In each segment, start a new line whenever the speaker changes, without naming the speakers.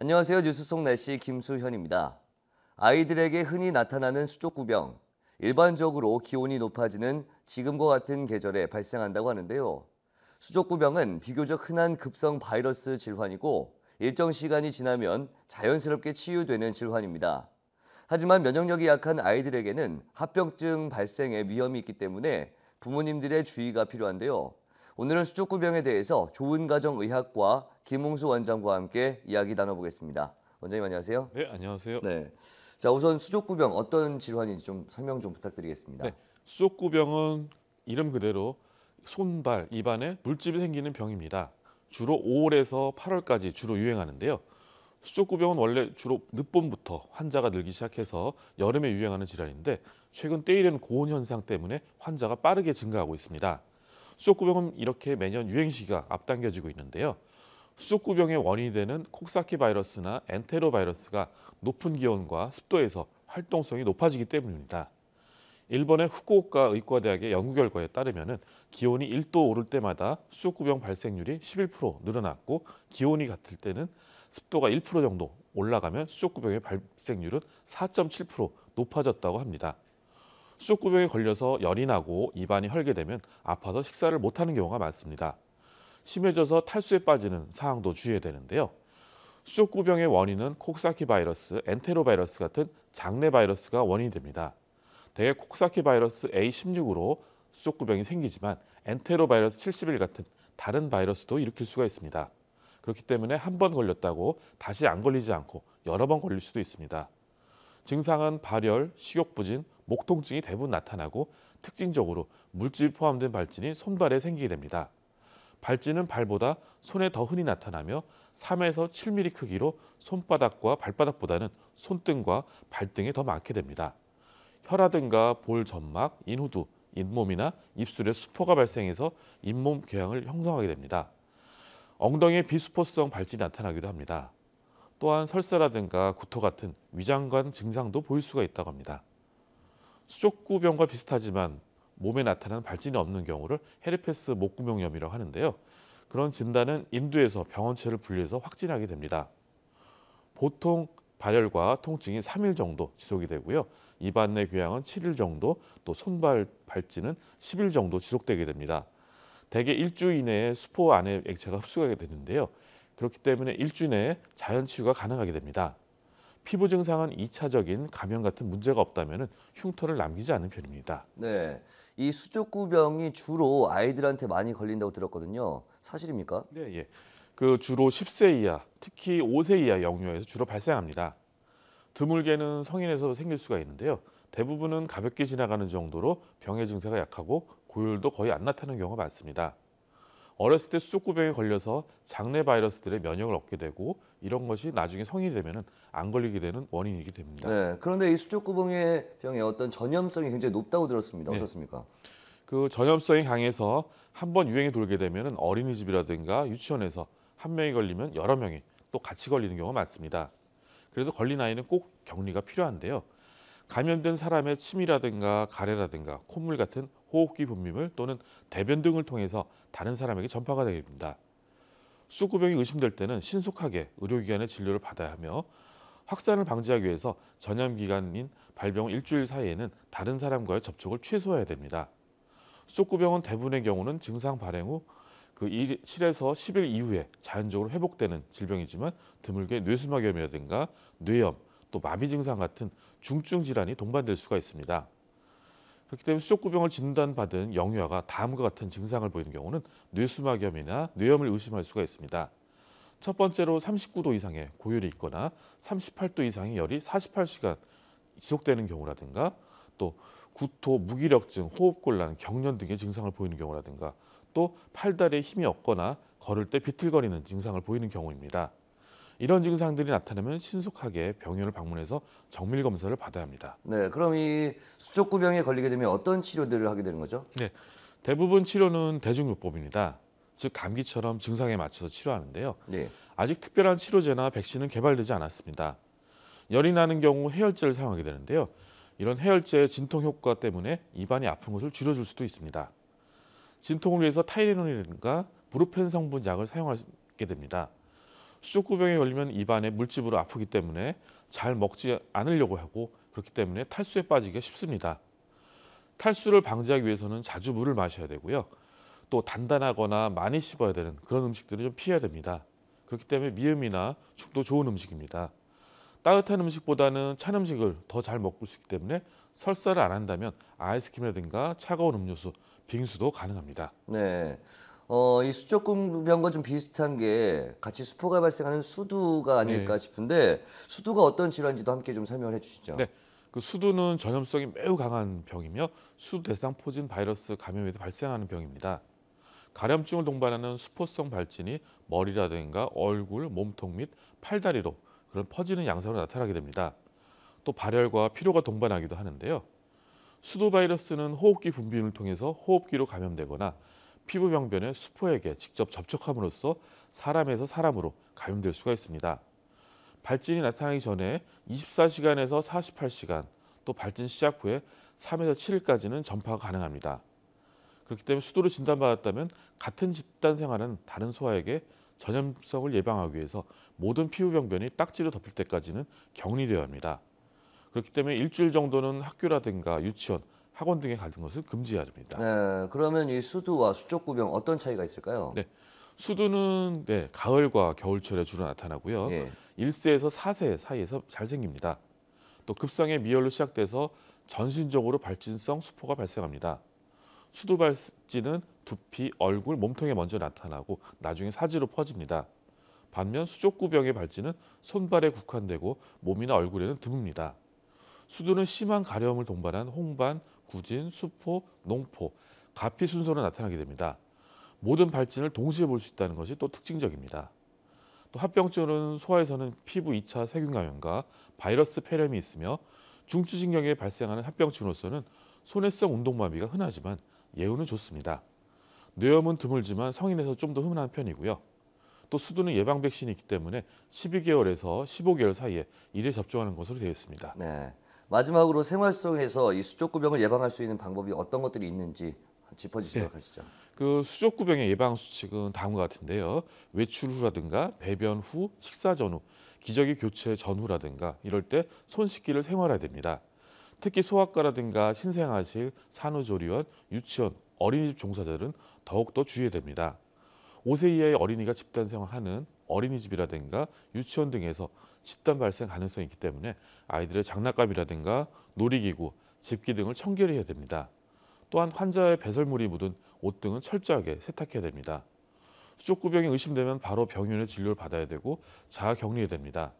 안녕하세요. 뉴스 속 날씨 김수현입니다. 아이들에게 흔히 나타나는 수족구병. 일반적으로 기온이 높아지는 지금과 같은 계절에 발생한다고 하는데요. 수족구병은 비교적 흔한 급성 바이러스 질환이고 일정 시간이 지나면 자연스럽게 치유되는 질환입니다. 하지만 면역력이 약한 아이들에게는 합병증 발생의 위험이 있기 때문에 부모님들의 주의가 필요한데요. 오늘은 수족구병에 대해서 좋은 가정 의학과 김홍수 원장과 함께 이야기 나눠보겠습니다. 원장님 안녕하세요. 네, 안녕하세요. 네. 자, 우선 수족구병 어떤
질환인지 좀 설명 좀 부탁드리겠습니다. 네. 수족구병은 이름 그대로 손발, 입안에 물집이 생기는 병입니다. 주로 5월에서 8월까지 주로 유행하는데요. 수족구병은 원래 주로 늦봄부터 환자가 늘기 시작해서 여름에 유행하는 질환인데 최근 때이른 고온 현상 때문에 환자가 빠르게 증가하고 있습니다. 수족구병은 이렇게 매년 유행 시기가 앞당겨지고 있는데요. 수족구병의 원인이 되는 콕사키 바이러스나 엔테로 바이러스가 높은 기온과 습도에서 활동성이 높아지기 때문입니다. 일본의 후쿠오카 의과대학의 연구 결과에 따르면 기온이 1도 오를 때마다 수족구병 발생률이 11% 늘어났고 기온이 같을 때는 습도가 1% 정도 올라가면 수족구병의 발생률은 4.7% 높아졌다고 합니다. 수족구병에 걸려서 열이 나고 입안이 헐게되면 아파서 식사를 못하는 경우가 많습니다. 심해져서 탈수에 빠지는 상황도 주의해야 되는데요. 수구병의 원인은 콕사키 바이러스, 엔테로바이러스 같은 장내 바이러스가 원인이 됩니다. 대개 콕사키 바이러스 A16으로 수구병이 생기지만 엔테로바이러스 7 0 같은 다른 바이러스도 일으킬 수가 있습니다. 그렇기 때문에 한 번 걸렸다고 다시 안 걸리지 않고 여러 번 걸릴 수도 있습니다. 증상은 발열, 식욕 부진, 목 통증이 대부분 나타나고 특징적으로 물질 포함된 발진이 손발에 생기게 됩니다. 발진은 발보다 손에 더 흔히 나타나며 3에서 7mm 크기로 손바닥과 발바닥보다는 손등과 발등에 더 많게 됩니다. 혀라든가 볼 점막, 인후두, 잇몸이나 입술에 수포가 발생해서 잇몸 궤양을 형성하게 됩니다. 엉덩이에 비수포성 발진이 나타나기도 합니다. 또한 설사라든가 구토 같은 위장관 증상도 보일 수가 있다고 합니다. 수족구병과 비슷하지만 몸에 나타나는 발진이 없는 경우를 헤르페스 목구멍염이라고 하는데요. 그런 진단은 인두에서 병원체를 분리해서 확진하게 됩니다. 보통 발열과 통증이 3일 정도 지속이 되고요. 입안 내궤양은 7일 정도, 또 손발 발진은 10일 정도 지속되게 됩니다. 대개 일주 일 이내에 수포 안에 액체가 흡수하게 되는데요. 그렇기 때문에 일주 일 내에 자연 치유가 가능하게 됩니다. 피부 증상은 2차적인 감염 같은 문제가 없다면 흉터를 남기지 않는 편입니다.
네, 이 수족구병이 주로 아이들한테
많이 걸린다고 들었거든요. 사실입니까? 네, 예. 그 주로 10세 이하, 특히 5세 이하 영유아에서 주로 발생합니다. 드물게는 성인에서 생길 수가 있는데요. 대부분은 가볍게 지나가는 정도로 병의 증세가 약하고 고열도 거의 안 나타나는 경우가 많습니다. 어렸을 때 수족구병에 걸려서 장내 바이러스들의 면역을 얻게 되고 이런 것이 나중에 성인이 되면 안 걸리게 되는 원인이기 됩니다. 네,
그런데 이수구병의 병의 어떤 전염성이 굉장히 높다고
들었습니다. 네. 어떻습니까? 그 전염성이 강해서 한 번 유행이 돌게 되면 어린이집이라든가 유치원에서 한 명이 걸리면 여러 명이 또 같이 걸리는 경우가 많습니다. 그래서 걸린 아이는 꼭 격리가 필요한데요. 감염된 사람의 침이라든가 가래라든가 콧물 같은 호흡기 분비물 또는 대변 등을 통해서 다른 사람에게 전파가 되게 됩니다. 수구병이 의심될 때는 신속하게 의료기관의 진료를 받아야 하며 확산을 방지하기 위해서 전염기간인 발병 일주일 사이에는 다른 사람과의 접촉을 최소화해야 됩니다. 수구병은 대부분의 경우는 증상 발생 후그 7에서 10일 이후에 자연적으로 회복되는 질병이지만 드물게 뇌수막염이라든가 뇌염, 또 마비 증상 같은 중증 질환이 동반될 수가 있습니다. 그렇기 때문에 수족구병을 진단받은 영유아가 다음과 같은 증상을 보이는 경우는 뇌수막염이나 뇌염을 의심할 수가 있습니다. 첫 번째로 39도 이상의 고열이 있거나 38도 이상의 열이 48시간 지속되는 경우라든가 또 구토, 무기력증, 호흡곤란, 경련 등의 증상을 보이는 경우라든가 또 팔다리에 힘이 없거나 걸을 때 비틀거리는 증상을 보이는 경우입니다. 이런 증상들이 나타나면 신속하게 병원을 방문해서 정밀 검사를 받아야 합니다. 네, 그럼 이 수족구병에 걸리게 되면 어떤 치료들을 하게 되는 거죠? 네, 대부분 치료는 대중요법입니다. 즉 감기처럼 증상에 맞춰서 치료하는데요. 네. 아직 특별한 치료제나 백신은 개발되지 않았습니다. 열이 나는 경우 해열제를 사용하게 되는데요. 이런 해열제의 진통 효과 때문에 입안이 아픈 것을 줄여줄 수도 있습니다. 진통을 위해서 타이레놀이라든가 브루펜 성분 약을 사용하게 됩니다. 수족구병에 걸리면 입안에 물집으로 아프기 때문에 잘 먹지 않으려고 하고 그렇기 때문에 탈수에 빠지기가 쉽습니다. 탈수를 방지하기 위해서는 자주 물을 마셔야 되고요. 또 단단하거나 많이 씹어야 되는 그런 음식들을 좀 피해야 됩니다. 그렇기 때문에 미음이나 죽도 좋은 음식입니다. 따뜻한 음식보다는 찬 음식을 더 잘 먹을 수 있기 때문에 설사를 안 한다면 아이스크림이라든가 차가운 음료수, 빙수도 가능합니다.
네. 어, 이 수족금병과 좀 비슷한 게 같이 수포가 발생하는
수두가 아닐까 네. 싶은데 수두가 어떤 질환인지도
함께 좀 설명을 해주시죠. 네.
그 수두는 전염성이 매우 강한 병이며 수두대상포진 바이러스 감염에도 발생하는 병입니다. 가렴증을 동반하는 수포성 발진이 머리라든가 얼굴, 몸통 및 팔다리로 그런 퍼지는 양상으로 나타나게 됩니다. 또 발열과 피로가 동반하기도 하는데요. 수두 바이러스는 호흡기 분비를 통해서 호흡기로 감염되거나 피부병변에 수포에게 직접 접촉함으로써 사람에서 사람으로 감염될 수가 있습니다. 발진이 나타나기 전에 24시간에서 48시간, 또 발진 시작 후에 3에서 7일까지는 전파가 가능합니다. 그렇기 때문에 수도를 진단받았다면 같은 집단 생활은 다른 소아에게 전염성을 예방하기 위해서 모든 피부병변이 딱지로 덮일 때까지는 격리되어야 합니다. 그렇기 때문에 일주일 정도는 학교라든가 유치원, 학원 등에 가는 것을 금지해야 됩니다.
네, 그러면 이 수두와 수족구병
어떤 차이가 있을까요? 네, 수두는 네, 가을과 겨울철에 주로 나타나고요. 예. 1세에서 4세 사이에서 잘 생깁니다. 또 급성의 미열로 시작돼서 전신적으로 발진성 수포가 발생합니다. 수두 발진은 두피, 얼굴, 몸통에 먼저 나타나고 나중에 사지로 퍼집니다. 반면 수족구병의 발진은 손발에 국한되고 몸이나 얼굴에는 드뭅니다. 수두는 심한 가려움을 동반한 홍반, 구진, 수포, 농포, 가피 순서로 나타나게 됩니다. 모든 발진을 동시에 볼 수 있다는 것이 또 특징적입니다. 또 합병증은 소아에서는 피부 2차 세균 감염과 바이러스 폐렴이 있으며 중추진경에 발생하는 합병증으로서는 손해성 운동마비가 흔하지만 예후는 좋습니다. 뇌염은 드물지만 성인에서 좀 더 흔한 편이고요. 또 수두는 예방 백신이 있기 때문에 12개월에서 15개월 사이에 1회 접종하는 것으로 되어 있습니다. 네. 마지막으로 생활
속에서 이 수족구병을 예방할 수 있는 방법이 어떤 것들이 있는지 짚어주시도록 네. 하시죠.
그 수족구병의 예방 수칙은 다음과 같은데요. 외출 후라든가 배변 후, 식사 전후, 기저귀 교체 전후라든가 이럴 때 손 씻기를 생활해야 됩니다. 특히 소아과라든가 신생아실, 산후조리원, 유치원, 어린이집 종사자들은 더욱더 주의해야 됩니다. 5세 이하의 어린이가 집단 생활하는 어린이집이라든가 유치원 등에서 집단 발생 가능성이 있기 때문에 아이들의 장난감이라든가 놀이기구, 집기 등을 청결 해야 됩니다. 또한 환자의 배설물이 묻은 옷 등은 철저하게 세탁해야 됩니다. 수족구병이 의심되면 바로 병원에 진료를 받아야 되고 자가 격리해야 됩니다.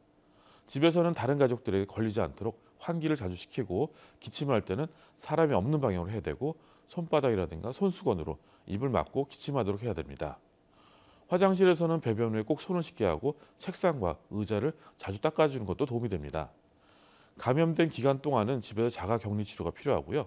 집에서는 다른 가족들에게 걸리지 않도록 환기를 자주 시키고 기침할 때는 사람이 없는 방향으로 해야 되고 손바닥이라든가 손수건으로 입을 막고 기침하도록 해야 됩니다. 화장실에서는 배변 후에 꼭 손을 씻게 하고 책상과 의자를 자주 닦아주는 것도 도움이 됩니다. 감염된 기간 동안은 집에서 자가 격리 치료가 필요하고요.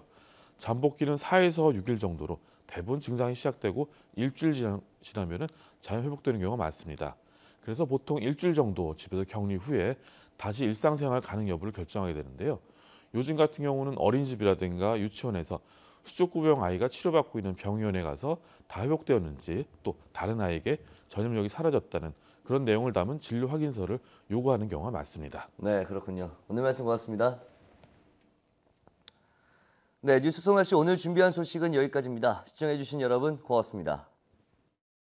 잠복기는 4에서 6일 정도로 대부분 증상이 시작되고 일주일 지나면 자연 회복되는 경우가 많습니다. 그래서 보통 일주일 정도 집에서 격리 후에 다시 일상생활 가능 여부를 결정하게 되는데요. 요즘 같은 경우는 어린이집이라든가 유치원에서 수족구병 아이가 치료받고 있는 병원에 가서 다 회복되었는지 또 다른 아이에게 전염력이 사라졌다는 그런 내용을 담은 진료 확인서를 요구하는 경우가 많습니다. 네, 그렇군요.
오늘 말씀 고맙습니다. 네, 뉴스 송아씨 오늘 준비한 소식은 여기까지입니다. 시청해주신 여러분 고맙습니다.